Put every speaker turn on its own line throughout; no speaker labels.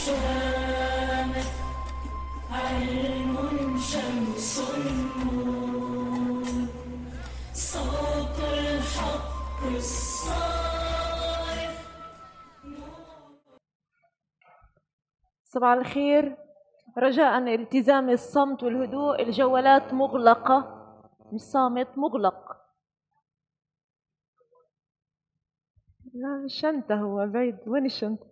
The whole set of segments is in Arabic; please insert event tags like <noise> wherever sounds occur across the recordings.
صباح الخير رجاء التزام الصمت والهدوء الجوالات مغلقة مش صامت مغلق لا شنطة هو بعيد وين الشنطة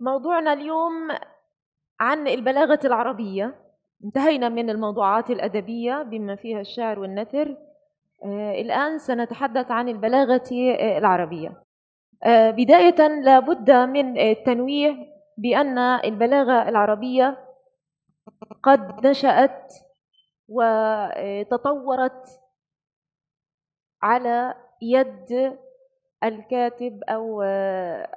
موضوعنا اليوم عن البلاغة العربية انتهينا من الموضوعات الأدبية بما فيها الشعر والنثر آه، الآن سنتحدث عن البلاغة آه، العربية آه، بداية لابد من التنويه بأن البلاغة العربية قد نشأت وتطورت على يد الكاتب أو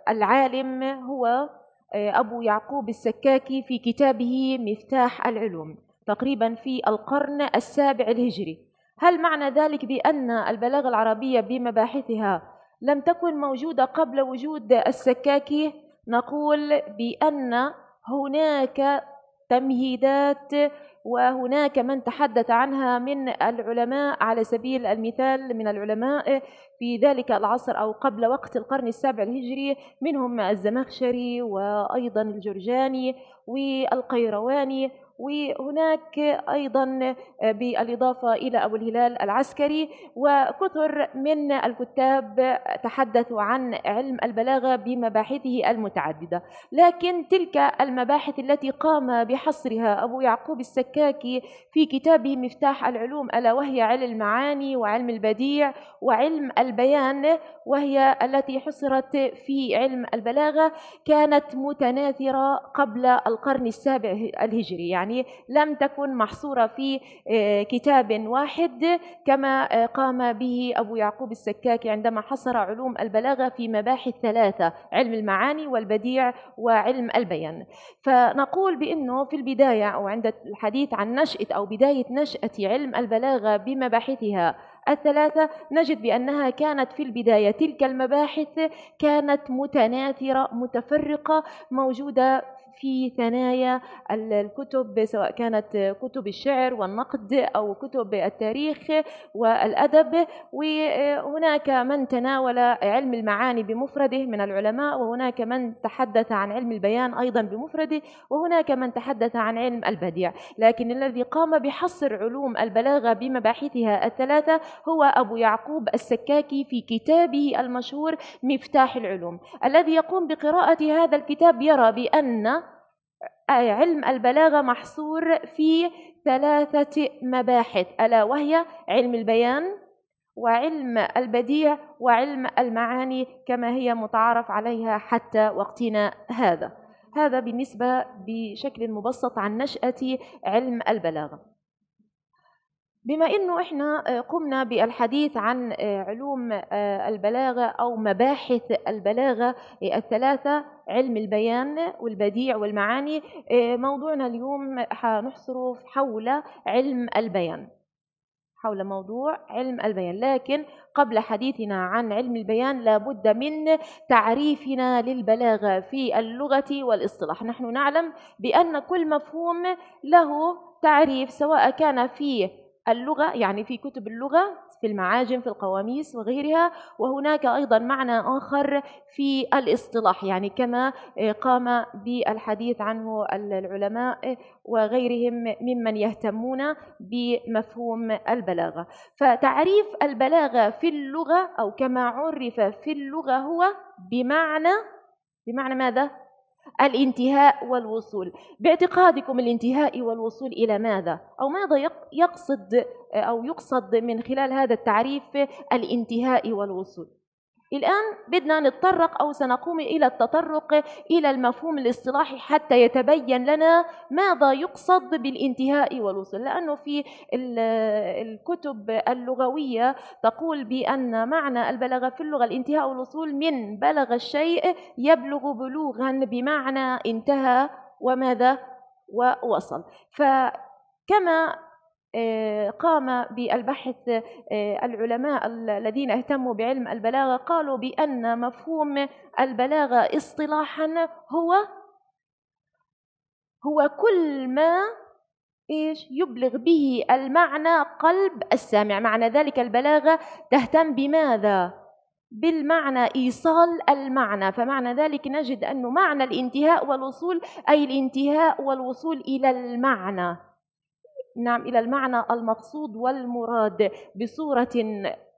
العالم هو آه، أبو يعقوب السكاكي في كتابه مفتاح العلوم تقريبا في القرن السابع الهجري هل معنى ذلك بأن البلاغة العربية بمباحثها لم تكن موجودة قبل وجود السكاكي نقول بأن هناك تمهيدات وهناك من تحدث عنها من العلماء على سبيل المثال من العلماء في ذلك العصر أو قبل وقت القرن السابع الهجري منهم الزمخشري وأيضا الجرجاني والقيرواني وهناك أيضا آه، بالإضافة إلى أبو الهلال العسكري وكثر من الكتاب تحدثوا عن علم البلاغة بمباحثه المتعددة لكن تلك المباحث التي قام بحصرها أبو يعقوب السكاكي في كتابه مفتاح العلوم ألا وهي علم المعاني وعلم البديع وعلم البيان وهي التي حصرت في علم البلاغة كانت متناثرة قبل القرن السابع الهجري يعني يعني لم تكن محصورة في آه، كتاب واحد كما آه، قام به أبو يعقوب السكاكي عندما حصر علوم البلاغة في مباحث ثلاثة علم المعاني والبديع وعلم البيان فنقول بأنه في البداية أو عند الحديث عن نشأة أو بداية نشأة علم البلاغة بمباحثها الثلاثة نجد بأنها كانت في البداية تلك المباحث كانت متناثرة متفرقة موجودة في ثنايا الكتب سواء كانت كتب الشعر والنقد أو كتب التاريخ والأدب وهناك من تناول علم المعاني بمفرده من العلماء وهناك من تحدث عن علم البيان أيضا بمفرده وهناك من تحدث عن علم البديع لكن الذي قام بحصر علوم البلاغة بمباحثها الثلاثة هو أبو يعقوب السكاكي في كتابه المشهور مفتاح العلوم الذي يقوم بقراءة هذا الكتاب يرى بأن أي علم البلاغة محصور في ثلاثة مباحث ألا وهي علم البيان وعلم البديع وعلم المعاني كما هي متعارف عليها حتى وقتنا هذا هذا بالنسبة بشكل مبسط عن نشأة علم البلاغة بما انه احنا آه، قمنا بالحديث عن آه، علوم آه، البلاغه او مباحث البلاغه الثلاثه علم البيان والبديع والمعاني موضوعنا اليوم حنحصره حول علم البيان حول موضوع علم البيان لكن قبل حديثنا عن علم البيان لابد من تعريفنا للبلاغه في اللغه والاصطلاح نحن نعلم بان كل مفهوم له تعريف سواء كان في اللغة يعني في كتب اللغة في المعاجم في القواميس وغيرها وهناك أيضا معنى آخر في الاصطلاح يعني كما آه، قام بالحديث عنه العلماء آه، وغيرهم ممن يهتمون بمفهوم البلاغة فتعريف البلاغة في اللغة أو كما عرف في اللغة هو بمعنى بمعنى ماذا؟ الانتهاء والوصول باعتقادكم الانتهاء والوصول إلى ماذا أو ماذا يقصد أو يقصد من خلال هذا التعريف الانتهاء والوصول الآن بدنا نتطرق أو سنقوم إلى التطرق إلى المفهوم الاصطلاحي حتى يتبين لنا ماذا يقصد بالانتهاء والوصول لأنه في الكتب اللغوية تقول بأن معنى البلاغة في اللغة الانتهاء والوصول من بلغ الشيء يبلغ بلوغا بمعنى انتهى وماذا ووصل فكما آه، قام بالبحث آه، العلماء الذين اهتموا بعلم البلاغه قالوا بان مفهوم البلاغه اصطلاحا هو هو كل ما ايش يبلغ به المعنى قلب السامع معنى ذلك البلاغه تهتم بماذا بالمعنى ايصال المعنى فمعنى ذلك نجد انه معنى الانتهاء والوصول اي الانتهاء والوصول الى المعنى نعم إلى المعنى المقصود والمراد بصورة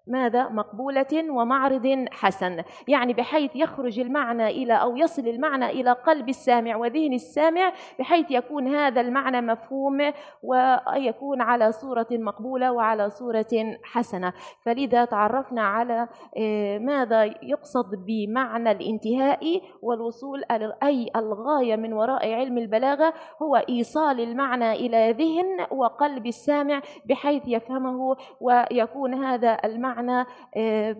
ماذا مقبولة ومعرض حسن يعني بحيث يخرج المعنى إلى أو يصل المعنى إلى قلب السامع وذهن السامع بحيث يكون هذا المعنى مفهوم ويكون على صورة مقبولة وعلى صورة حسنة فلذا تعرفنا على آه، ماذا يقصد بمعنى الانتهاء والوصول أي الغاية من وراء علم البلاغة هو إيصال المعنى إلى ذهن وقلب السامع بحيث يفهمه ويكون هذا المعنى معنا آه،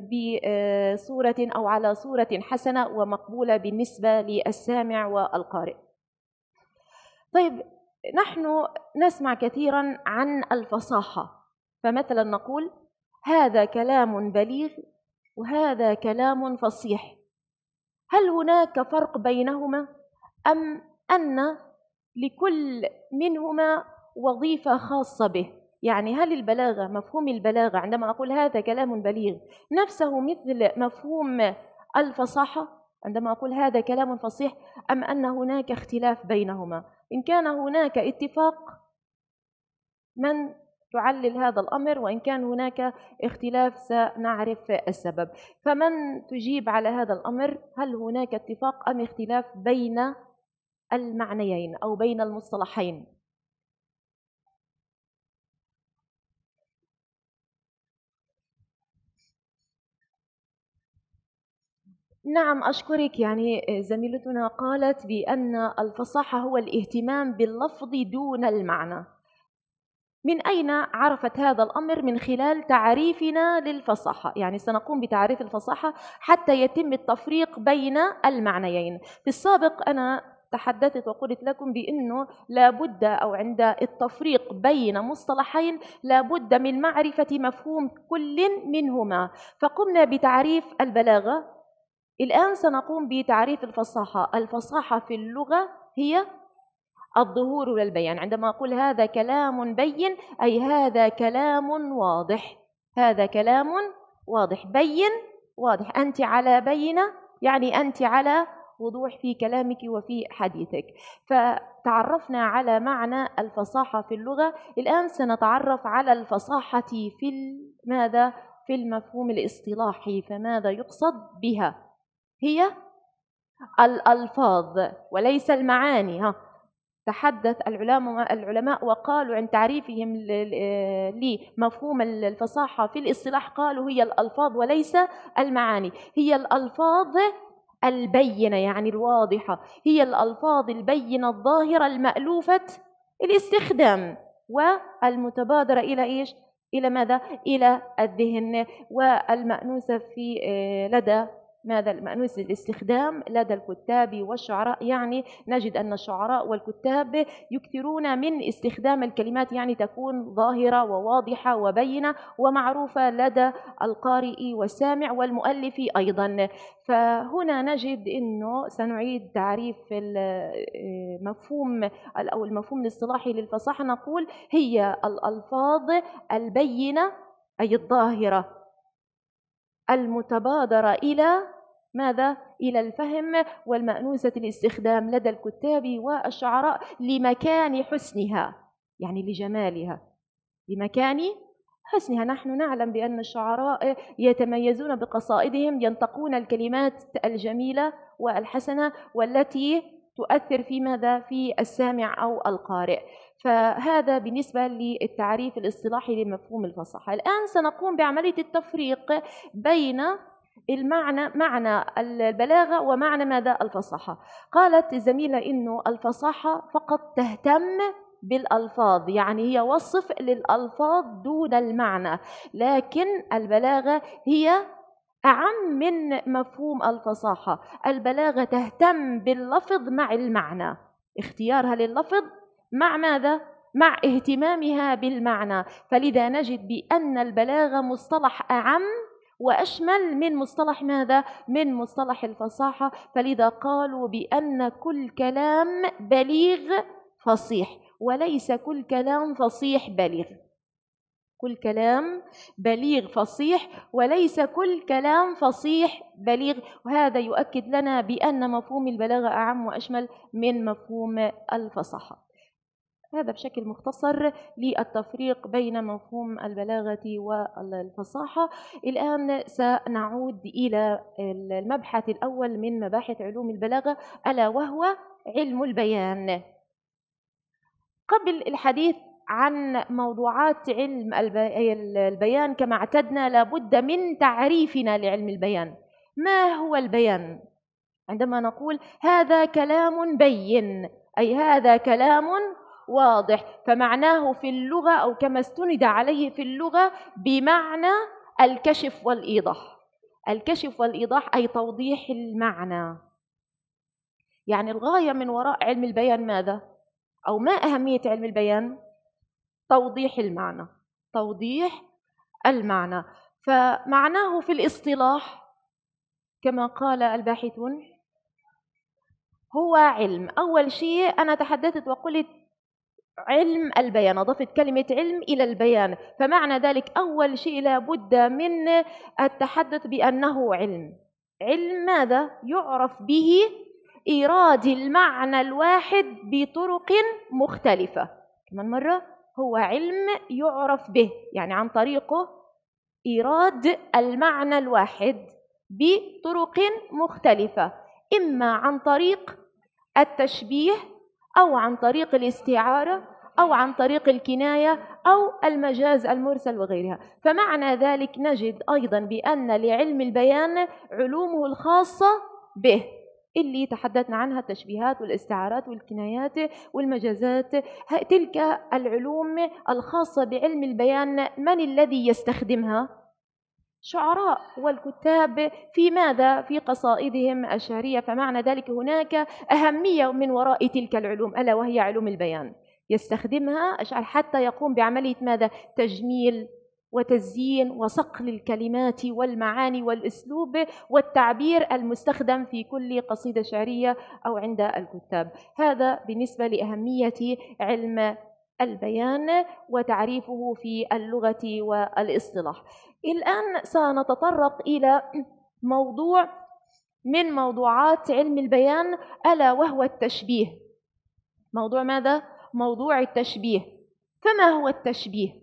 بصورة آه، أو على صورة حسنة ومقبولة بالنسبة للسامع والقارئ طيب نحن نسمع كثيرا عن الفصاحة فمثلا نقول هذا كلام بليغ وهذا كلام فصيح هل هناك فرق بينهما أم أن لكل منهما وظيفة خاصة به يعني هل البلاغة مفهوم البلاغة عندما أقول هذا كلام بليغ نفسه مثل مفهوم الفصاحة عندما أقول هذا كلام فصيح أم أن هناك اختلاف بينهما إن كان هناك اتفاق من تعلل هذا الأمر وإن كان هناك اختلاف سنعرف السبب فمن تجيب على هذا الأمر هل هناك اتفاق أم اختلاف بين المعنيين أو بين المصطلحين نعم أشكرك يعني آه، زميلتنا قالت بأن الفصاحة هو الاهتمام باللفظ دون المعنى من أين عرفت هذا الأمر من خلال تعريفنا للفصاحة يعني سنقوم بتعريف الفصاحة حتى يتم التفريق بين المعنيين في السابق أنا تحدثت وقلت لكم بأنه لابد أو عند التفريق بين مصطلحين لابد من معرفة مفهوم كل منهما فقمنا بتعريف البلاغة الآن سنقوم بتعريف الفصاحة الفصاحة في اللغة هي الظهور للبيان عندما أقول هذا كلام بين أي هذا كلام واضح هذا كلام واضح بين واضح أنت على بينة يعني أنت على وضوح في كلامك وفي حديثك فتعرفنا على معنى الفصاحة في اللغة الآن سنتعرف على الفصاحة في ماذا في المفهوم الاصطلاحي فماذا يقصد بها هي الألفاظ وليس المعاني ها تحدث العلماء العلماء وقالوا عن تعريفهم لمفهوم الفصاحة في الاصطلاح قالوا هي الألفاظ وليس المعاني هي الألفاظ البينة يعني الواضحة هي الألفاظ البينة الظاهرة المألوفة الاستخدام والمتبادرة إلى إيش؟ إلى ماذا؟ إلى الذهن والمأنوسة في آه، لدى ماذا المأنوس للاستخدام لدى الكتاب والشعراء يعني نجد أن الشعراء والكتاب يكثرون من استخدام الكلمات يعني تكون ظاهرة وواضحة وبينة ومعروفة لدى القارئ والسامع والمؤلف أيضا فهنا نجد أنه سنعيد تعريف المفهوم آه، أو المفهوم الاصطلاحي للفصاحة نقول هي الألفاظ البينة أي الظاهرة المتبادرة إلى ماذا؟ إلى الفهم والمأنوسة الاستخدام لدى الكتاب والشعراء لمكان حسنها يعني لجمالها لمكان حسنها نحن نعلم بأن الشعراء يتميزون بقصائدهم ينطقون الكلمات الجميلة والحسنة والتي تؤثر في ماذا في السامع أو القارئ فهذا بالنسبة للتعريف الاصطلاحي لمفهوم الفصاحة الآن سنقوم بعملية التفريق بين المعنى معنى البلاغة ومعنى ماذا الفصاحة قالت الزميلة إنه الفصاحة فقط تهتم بالألفاظ يعني هي وصف للألفاظ دون المعنى لكن البلاغة هي أعم من مفهوم الفصاحة البلاغة تهتم باللفظ مع المعنى اختيارها لللفظ مع ماذا؟ مع اهتمامها بالمعنى فلذا نجد بأن البلاغة مصطلح أعم وأشمل من مصطلح ماذا؟ من مصطلح الفصاحة فلذا قالوا بأن كل كلام بليغ فصيح وليس كل كلام فصيح بليغ كل كلام بليغ فصيح وليس كل كلام فصيح بليغ وهذا يؤكد لنا بأن مفهوم البلاغة أعم وأشمل من مفهوم الفصاحة هذا بشكل مختصر للتفريق بين مفهوم البلاغة والفصاحة الآن سنعود إلى المبحث الأول من مباحث علوم البلاغة ألا وهو علم البيان قبل الحديث عن موضوعات علم البيان كما اعتدنا لابد من تعريفنا لعلم البيان ما هو البيان عندما نقول هذا كلام بين اي هذا كلام واضح فمعناه في اللغه او كما استند عليه في اللغه بمعنى الكشف والايضاح الكشف والايضاح اي توضيح المعنى يعني الغايه من وراء علم البيان ماذا او ما اهميه علم البيان توضيح المعنى توضيح المعنى فمعناه في الاصطلاح كما قال الباحثون هو علم أول شيء أنا تحدثت وقلت علم البيان أضفت كلمة علم إلى البيان فمعنى ذلك أول شيء لابد من التحدث بأنه علم علم ماذا يعرف به إيراد المعنى الواحد بطرق مختلفة كمان مرة هو علم يعرف به يعني عن طريقه إيراد المعنى الواحد بطرق مختلفة إما عن طريق التشبيه أو عن طريق الاستعارة أو عن طريق الكناية أو المجاز المرسل وغيرها فمعنى ذلك نجد أيضا بأن لعلم البيان علومه الخاصة به اللي تحدثنا عنها التشبيهات والاستعارات والكنايات والمجازات تلك العلوم الخاصة بعلم البيان من الذي يستخدمها؟ شعراء والكتاب في ماذا؟ في قصائدهم الشعرية فمعنى ذلك هناك أهمية من وراء تلك العلوم ألا وهي علوم البيان يستخدمها أشعر حتى يقوم بعملية ماذا؟ تجميل وتزيين وصقل الكلمات والمعاني والاسلوب والتعبير المستخدم في كل قصيده شعريه او عند الكتاب هذا بالنسبه لاهميه علم البيان وتعريفه في اللغه والاصطلاح الان سنتطرق الى موضوع من موضوعات علم البيان الا وهو التشبيه موضوع ماذا موضوع التشبيه فما هو التشبيه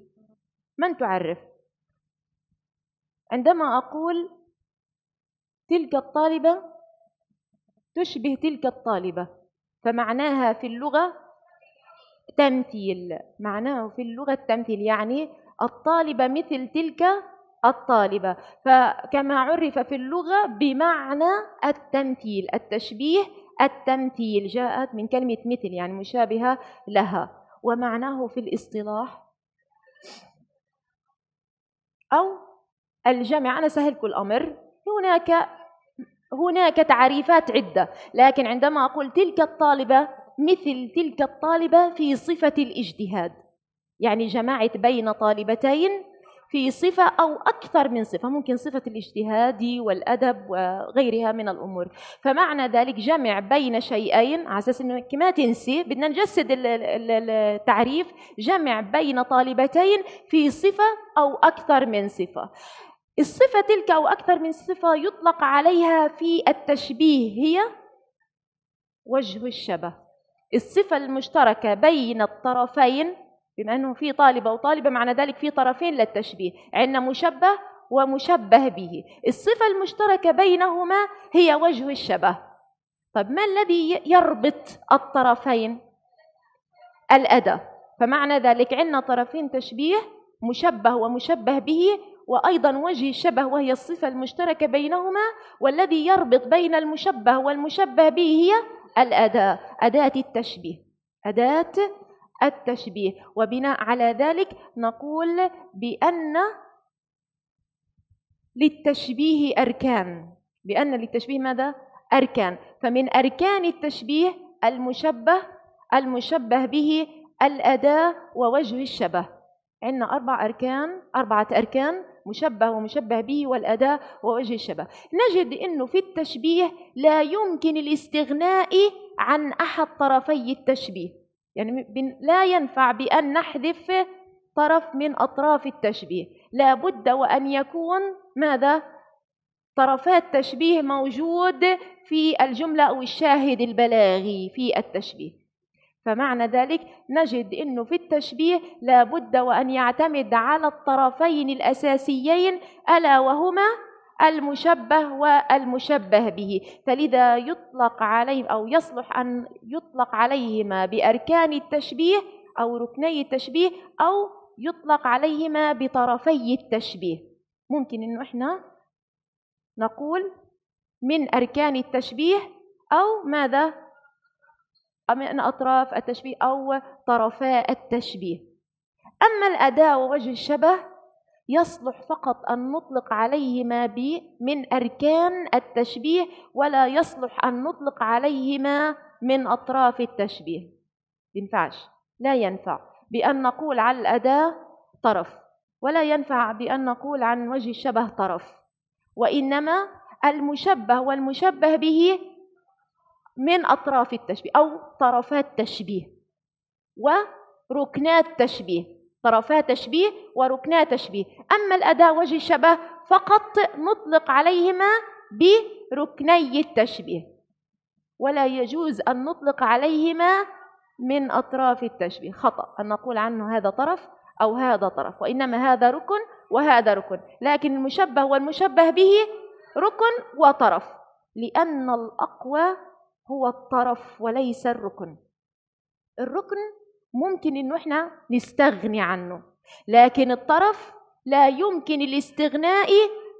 من تعرف عندما أقول تلك الطالبة تشبه تلك الطالبة فمعناها في اللغة تمثيل معناه في اللغة التمثيل يعني الطالبة مثل تلك الطالبة فكما عرف في اللغة بمعنى التمثيل التشبيه التمثيل جاءت من كلمة مثل يعني مشابهة لها ومعناه في الاصطلاح أو الجمع أنا سهلكم الأمر هناك هناك تعريفات عدة لكن عندما أقول تلك الطالبة مثل تلك الطالبة في صفة الاجتهاد يعني جمعت بين طالبتين في صفة أو أكثر من صفة ممكن صفة الاجتهاد والأدب وغيرها من الأمور فمعنى ذلك جمع بين شيئين على أساس أنك ما تنسي بدنا نجسد التعريف جمع بين طالبتين في صفة أو أكثر من صفة الصفة تلك أو أكثر من صفة يطلق عليها في التشبيه هي وجه الشبه الصفة المشتركة بين الطرفين بما أنه في طالبة وطالبة معنى ذلك في طرفين للتشبيه عندنا مشبه ومشبه به الصفة المشتركة بينهما هي وجه الشبه طب ما الذي يربط الطرفين الأداة فمعنى ذلك عندنا طرفين تشبيه مشبه ومشبه به وأيضا وجه الشبه وهي الصفة المشتركة بينهما والذي يربط بين المشبه والمشبه به هي الأداة أداة التشبيه أداة التشبيه وبناء على ذلك نقول بأن للتشبيه أركان بأن للتشبيه ماذا؟ أركان فمن أركان التشبيه المشبه المشبه به الأداة ووجه الشبه عندنا أربع أركان أربعة أركان مشبه ومشبه به والأداة ووجه الشبه نجد أنه في التشبيه لا يمكن الاستغناء عن أحد طرفي التشبيه يعني لا ينفع بأن نحذف طرف من أطراف التشبيه لا بد وأن يكون ماذا؟ طرفات تشبيه موجود في الجملة أو الشاهد البلاغي في التشبيه فمعنى ذلك نجد أنه في التشبيه لا بد وأن يعتمد على الطرفين الأساسيين ألا وهما المشبه والمشبه به فلذا يطلق عليه أو يصلح أن يطلق عليهما بأركان التشبيه أو ركني التشبيه أو يطلق عليهما بطرفي التشبيه ممكن أنه إحنا نقول من أركان التشبيه أو ماذا من أطراف التشبيه أو طرفاء التشبيه أما الأداة ووجه الشبه يصلح فقط أن نطلق عليهما من أركان التشبيه ولا يصلح أن نطلق عليهما من أطراف التشبيه ينفعش لا ينفع بأن نقول على الأداة طرف ولا ينفع بأن نقول عن وجه الشبه طرف وإنما المشبه والمشبه به من أطراف التشبيه أو طرفات تشبيه وركنات تشبيه طرفا تشبيه وركنا تشبيه أما الأداة وجه الشبه فقط نطلق عليهما بركني التشبيه ولا يجوز أن نطلق عليهما من أطراف التشبيه خطأ أن نقول عنه هذا طرف أو هذا طرف وإنما هذا ركن وهذا ركن لكن المشبه والمشبه به ركن وطرف لأن الأقوى هو الطرف وليس الركن الركن ممكن انه احنا نستغني عنه لكن الطرف لا يمكن الاستغناء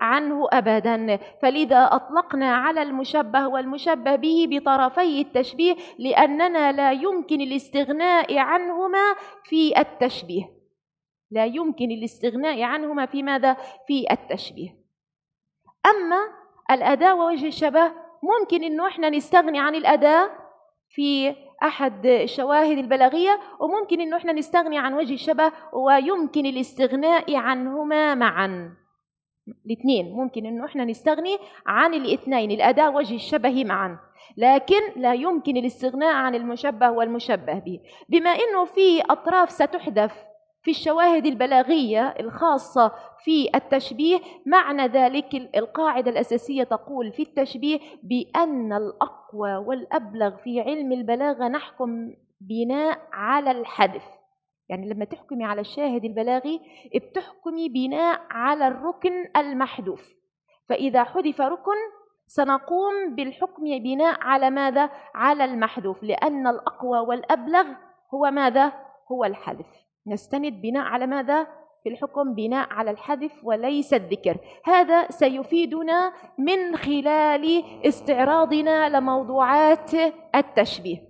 عنه ابدا فلذا اطلقنا على المشبه والمشبه به بطرفي التشبيه لاننا لا يمكن الاستغناء عنهما في التشبيه لا يمكن الاستغناء عنهما في ماذا في التشبيه اما الاداه ووجه الشبه ممكن انه احنا نستغني عن الاداه في احد الشواهد البلاغيه وممكن انه احنا نستغني عن وجه الشبه ويمكن الاستغناء عنهما معا الاثنين ممكن انه احنا نستغني عن الاثنين الاداه وجه الشبه معا لكن لا يمكن الاستغناء عن المشبه والمشبه به بما انه في اطراف ستحذف في الشواهد البلاغيه الخاصه في التشبيه معنى ذلك القاعدة الأساسية تقول في التشبيه بأن الأقوى والأبلغ في علم البلاغة نحكم بناء على الحدث يعني لما تحكمي على الشاهد البلاغي بتحكمي بناء على الركن المحذوف فإذا حذف ركن سنقوم بالحكم بناء على ماذا؟ على المحذوف لأن الأقوى والأبلغ هو ماذا؟ هو الحذف نستند بناء على ماذا؟ في الحكم بناء على الحذف وليس الذكر هذا سيفيدنا من خلال استعراضنا لموضوعات التشبيه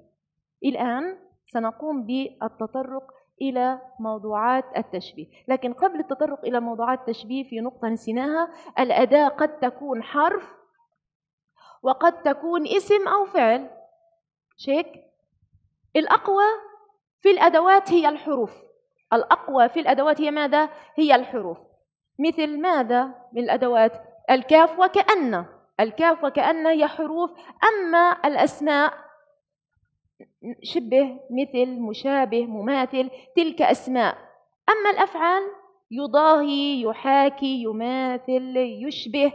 الآن سنقوم بالتطرق إلى موضوعات التشبيه لكن قبل التطرق إلى موضوعات التشبيه في نقطة نسيناها الأداة قد تكون حرف وقد تكون اسم أو فعل شيك الأقوى في الأدوات هي الحروف الأقوى في الأدوات هي ماذا؟ هي الحروف مثل ماذا من الأدوات؟ الكاف وكأن الكاف وكأن هي حروف أما الأسماء شبه مثل مشابه مماثل تلك أسماء أما الأفعال يضاهي يحاكي يماثل يشبه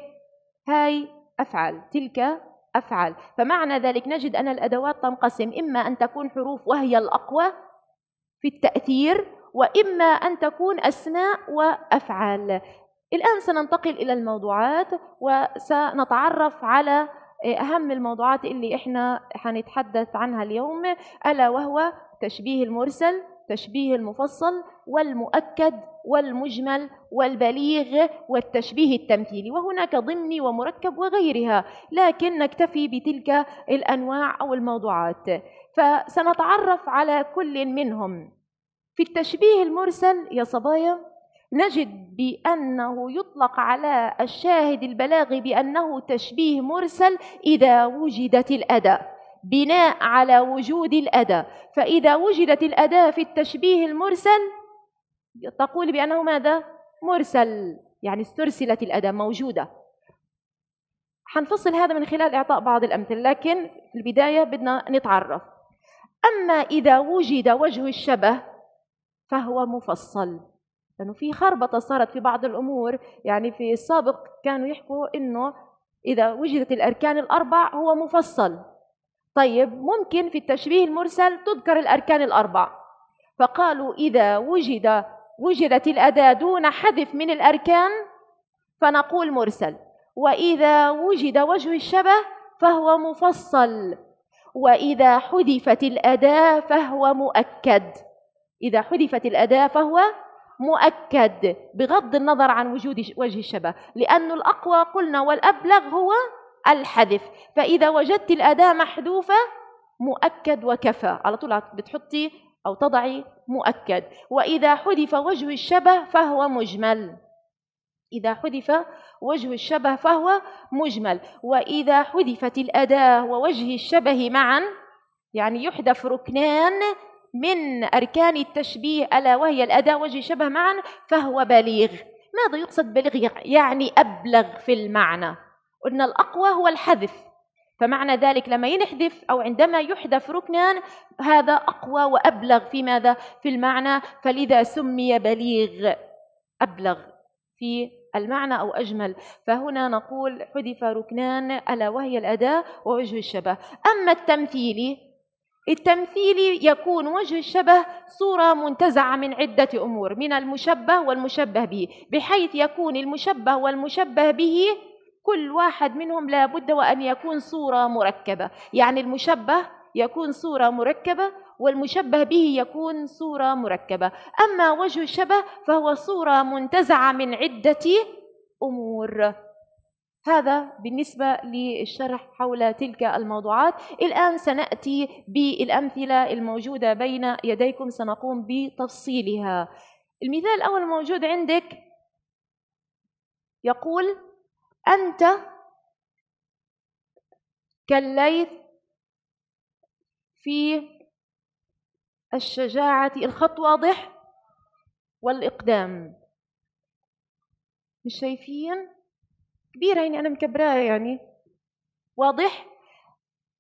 هاي أفعال تلك أفعال فمعنى ذلك نجد أن الأدوات تنقسم إما أن تكون حروف وهي الأقوى في التأثير وإما أن تكون أسماء وأفعال الآن سننتقل إلى الموضوعات وسنتعرف على آه، أهم الموضوعات اللي إحنا هنتحدث عنها اليوم ألا وهو تشبيه المرسل تشبيه المفصل والمؤكد والمجمل والبليغ والتشبيه التمثيلي وهناك ضمني ومركب وغيرها لكن نكتفي بتلك الأنواع أو الموضوعات فسنتعرف على كل منهم في التشبيه المرسل يا صبايا نجد بأنه يطلق على الشاهد البلاغي بأنه تشبيه مرسل إذا وجدت الأداة بناء على وجود الأداة فإذا وجدت الأداة في التشبيه المرسل تقول بأنه ماذا؟ مرسل يعني استرسلت الأداة موجودة حنفصل هذا من خلال إعطاء بعض الأمثلة لكن في البداية بدنا نتعرف أما إذا وجد وجه الشبه فهو مفصل لأنه في خربطة صارت في بعض الأمور يعني في السابق كانوا يحكوا إنه إذا وجدت الأركان الأربع هو مفصل طيب ممكن في التشبيه المرسل تذكر الأركان الأربع فقالوا إذا وجد وجدت الأداة دون حذف من الأركان فنقول مرسل وإذا وجد وجه الشبه فهو مفصل وإذا حذفت الأداة فهو مؤكد إذا حذفت الأداة فهو مؤكد بغض النظر عن وجود وجه الشبه لأن الأقوى قلنا والأبلغ هو الحذف فإذا وجدت الأداة محذوفة مؤكد وكفى على طول بتحطي أو تضعي مؤكد وإذا حذف وجه الشبه فهو مجمل إذا حذف وجه الشبه فهو مجمل وإذا حذفت الأداة ووجه الشبه معا يعني يحذف ركنان من أركان التشبيه ألا وهي الأداة وجه شبه معا فهو بليغ ماذا يقصد بليغ يعني أبلغ في المعنى قلنا الأقوى هو الحذف فمعنى ذلك لما ينحذف أو عندما يحذف ركنان هذا أقوى وأبلغ في ماذا في المعنى فلذا سمي بليغ أبلغ في المعنى أو أجمل فهنا نقول حذف ركنان ألا وهي الأداة ووجه الشبه أما التمثيل التمثيل يكون وجه الشبه صورة منتزعة من عدة أمور من المشبه والمشبه به بحيث يكون المشبه والمشبه به كل واحد منهم لا بد وأن يكون صورة مركبة يعني المشبه يكون صورة مركبة والمشبه به يكون صورة مركبة أما وجه الشبه فهو صورة منتزعة من عدة أمور هذا بالنسبة للشرح حول تلك الموضوعات الآن سنأتي بالأمثلة الموجودة بين يديكم سنقوم بتفصيلها المثال الأول الموجود عندك يقول أنت كالليث في الشجاعة الخط واضح والإقدام مش شايفين كبيرة يعني أنا مكبراها يعني واضح؟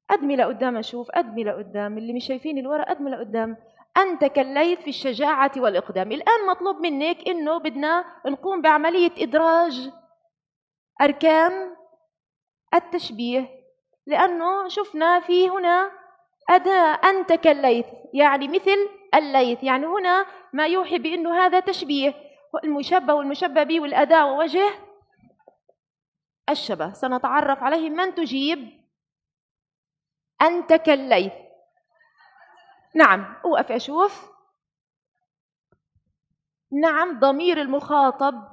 أدمي لقدام أشوف أدمي لقدام اللي مش شايفين الورا أدمي لقدام أنت كالليث في الشجاعة والإقدام الآن مطلوب منك إنه بدنا نقوم بعملية إدراج أركان التشبيه لأنه شفنا في هنا أداة أنت كالليث يعني مثل الليث يعني هنا ما يوحي بأنه هذا تشبيه المشبه والمشبه به والأداة ووجه الشبه سنتعرف عليه من تجيب أنت كالليث نعم أوقف أشوف نعم ضمير المخاطب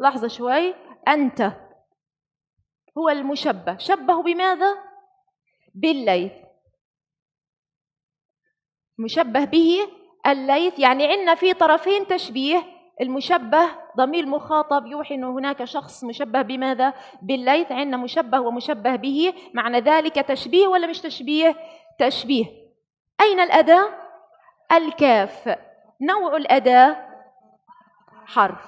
لحظة شوي أنت هو المشبه شبه بماذا؟ بالليث مشبه به الليث يعني عندنا في طرفين تشبيه المشبه ضمير مخاطب يوحي انه هناك شخص مشبه بماذا بالليث عندنا مشبه ومشبه به معنى ذلك تشبيه ولا مش تشبيه تشبيه أين الأداة الكاف نوع الأداة حرف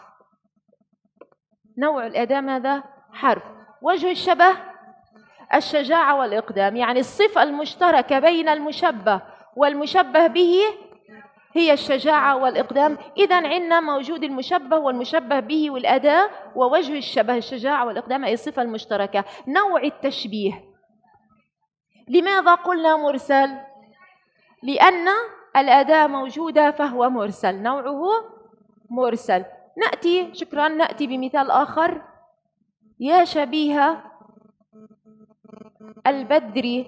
نوع الأداة ماذا حرف وجه الشبه الشجاعة والإقدام يعني الصفة المشتركة بين المشبه والمشبه به هي الشجاعة والإقدام إذا عندنا موجود المشبه والمشبه به والأداة ووجه الشبه الشجاعة والإقدام أي صفة المشتركة نوع التشبيه لماذا قلنا مرسل؟ لأن الأداة موجودة فهو مرسل نوعه مرسل نأتي شكرا نأتي بمثال آخر يا شبيه البدر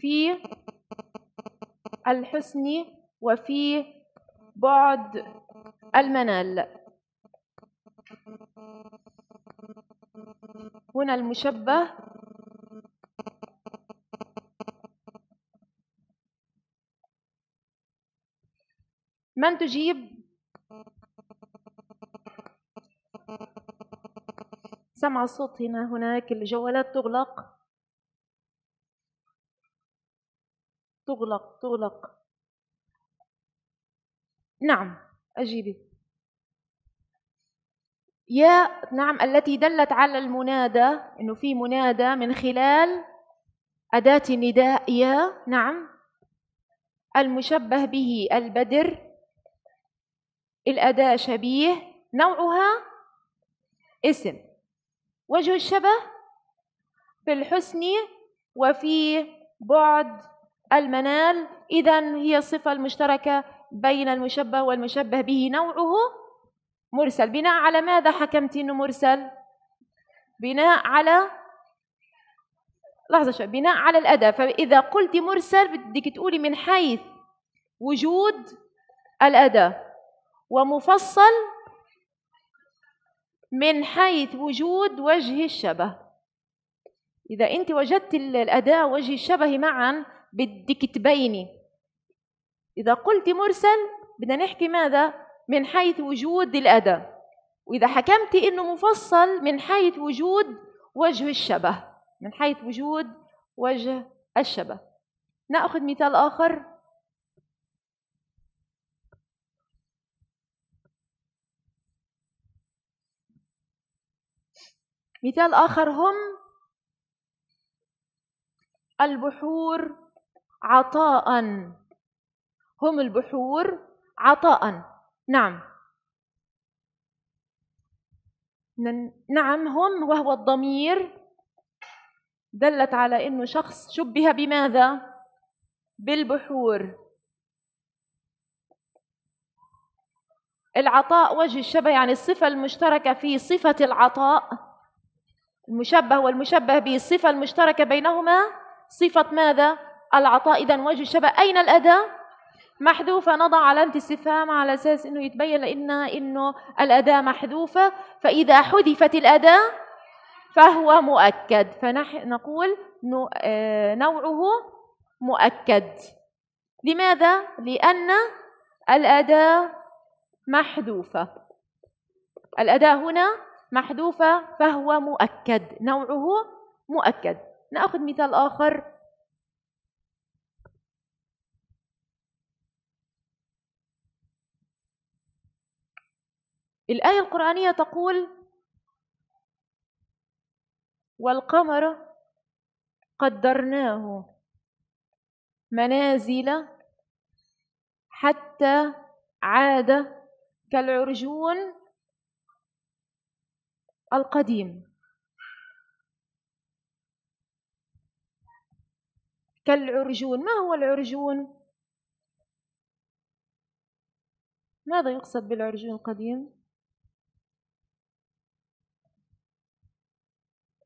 في الحسن وفي بعد المنال هنا المشبه من تجيب سمع الصوت هنا هناك الجوالات تغلق تغلق تغلق نعم أجيبي يا نعم التي دلت على المنادى انه في منادى من خلال اداه النداء يا نعم المشبه به البدر الاداه شبيه نوعها اسم وجه الشبه في الحسن وفي بعد المنال إذا هي الصفة المشتركة بين المشبه والمشبه به نوعه مرسل بناء على ماذا حكمت أنه مرسل بناء على لحظة شوي بناء على الأداة فإذا قلت مرسل بدك تقولي من حيث وجود الأداة ومفصل من حيث وجود وجه الشبه إذا أنت وجدت الأداة وجه الشبه معا بدك تبيني إذا قلت مرسل بدنا نحكي ماذا؟ من حيث وجود الأداة وإذا حكمتي إنه مفصل من حيث وجود وجه الشبه من حيث وجود وجه الشبه نأخذ مثال آخر مثال آخر هم البحور عطاء هم البحور عطاء نعم نعم هم وهو الضمير دلت على انه شخص شبه بماذا بالبحور العطاء وجه الشبه يعني الصفة المشتركة في صفة العطاء المشبه والمشبه به الصفة المشتركة بينهما صفة ماذا؟ العطاء إذا وجه الشبه أين الأداة؟ محذوفة نضع علامة استفهام على أساس أنه يتبين لنا أنه الأداة محذوفة فإذا حذفت الأداة فهو مؤكد فنقول آه، نوعه مؤكد لماذا؟ لأن الأداة محذوفة الأداة هنا محذوفة فهو مؤكد نوعه مؤكد نأخذ مثال آخر الآية القرآنية تقول والقمر قدرناه منازل حتى عاد كالعرجون القديم كالعرجون ما هو العرجون ماذا يقصد بالعرجون القديم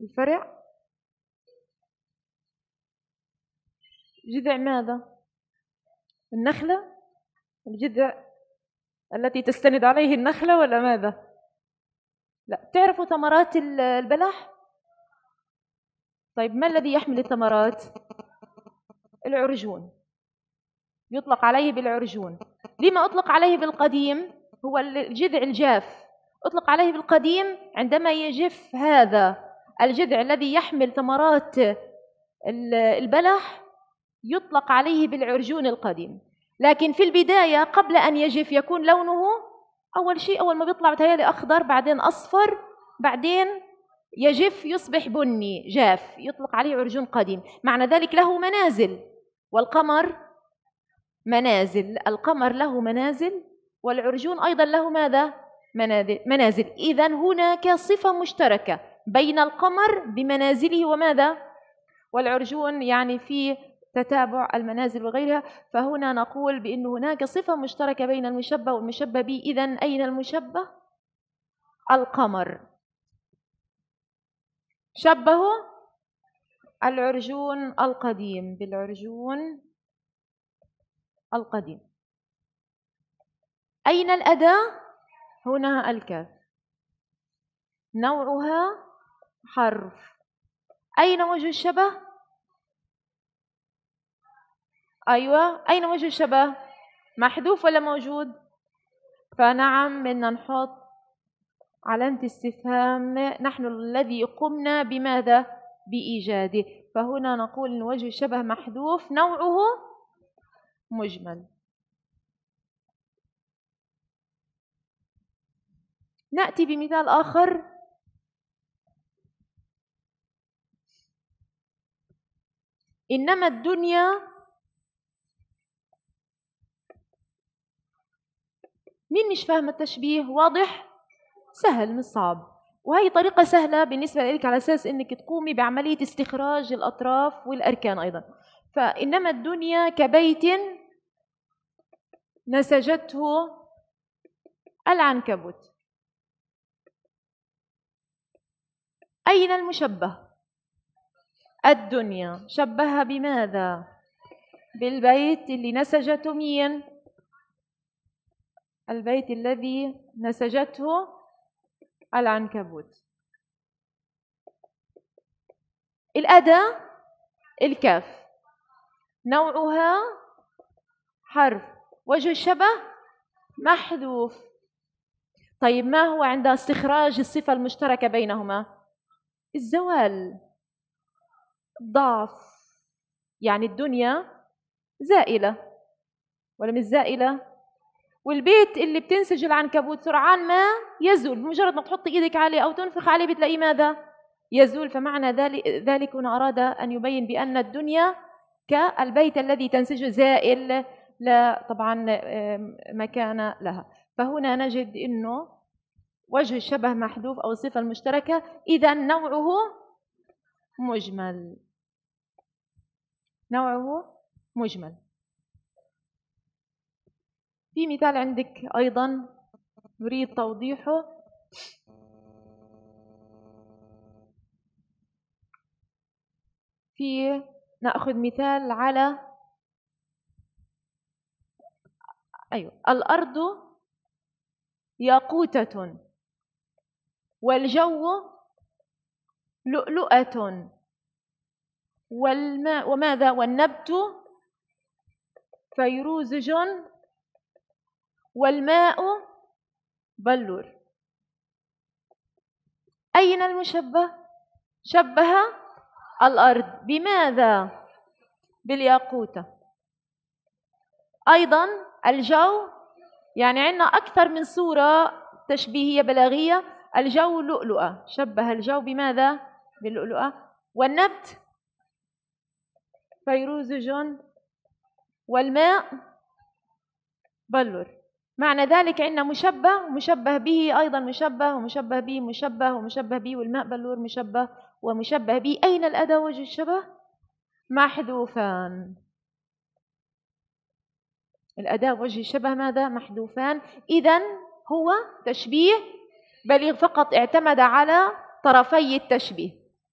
الفرع جذع ماذا النخلة الجذع التي تستند عليه النخلة ولا ماذا لا تعرفوا ثمرات البلح طيب ما الذي يحمل الثمرات العرجون يطلق عليه بالعرجون لما أطلق عليه بالقديم هو الجذع الجاف أطلق عليه بالقديم عندما يجف هذا الجذع الذي يحمل ثمرات البلح يطلق عليه بالعرجون القديم لكن في البداية قبل أن يجف يكون لونه أول شيء أول ما بيطلع بتهيألي أخضر بعدين أصفر بعدين يجف يصبح بني جاف يطلق عليه عرجون قديم معنى ذلك له منازل والقمر منازل القمر له منازل والعرجون أيضا له ماذا؟ منازل إذا هناك صفة مشتركة بين القمر بمنازله وماذا والعرجون يعني في تتابع المنازل وغيرها فهنا نقول بأن هناك صفة مشتركة بين المشبه والمشبه به إذا أين المشبه؟ القمر شبه العرجون القديم بالعرجون القديم أين الأداة؟ هنا الكاف نوعها حرف أين وجه الشبه؟ أيوة أين وجه الشبه؟ محذوف ولا موجود؟ فنعم بدنا نحط علامة استفهام نحن الذي قمنا بماذا؟ بإيجاده فهنا نقول أن وجه الشبه محذوف نوعه مجمل نأتي بمثال آخر إنما الدنيا مين مش فاهم التشبيه واضح سهل مش صعب وهي طريقة سهلة بالنسبة لك على أساس أنك تقومي بعملية استخراج الأطراف والأركان أيضا فإنما الدنيا كبيت نسجته العنكبوت أين المشبه؟ الدنيا شبهها بماذا بالبيت اللي نسجته مين البيت الذي نسجته العنكبوت الأداة الكاف نوعها حرف وجه الشبه محذوف طيب ما هو عند استخراج الصفة المشتركة بينهما الزوال ضعف يعني الدنيا زائلة ولا مش زائلة والبيت اللي بتنسج العنكبوت سرعان ما يزول مجرد ما تحط ايدك عليه او تنفخ عليه بتلاقيه ماذا يزول فمعنى ذلك هنا اراد ان يبين بان الدنيا كالبيت الذي تنسج زائل لا طبعا مكان لها فهنا نجد انه وجه الشبه محذوف او الصفه المشتركه اذا نوعه مجمل نوعه مجمل في مثال عندك أيضا نريد توضيحه في نأخذ مثال على أيوة الأرض ياقوتة والجو لؤلؤة والماء وماذا والنبت فيروزج والماء بلور أين المشبه؟ شبه الأرض بماذا؟ بالياقوتة أيضا الجو يعني عندنا أكثر من صورة تشبيهية بلاغية الجو لؤلؤة شبه الجو بماذا؟ باللؤلؤة والنبت فيروزج والماء بلور معنى ذلك عندنا مشبه مشبه به أيضا مشبه ومشبه به مشبه ومشبه به والماء بلور مشبه ومشبه به أين الأدى وجه الشبه؟ محذوفان الأداة وجه الشبه ماذا؟ محذوفان إذا هو تشبيه بليغ فقط اعتمد على طرفي التشبيه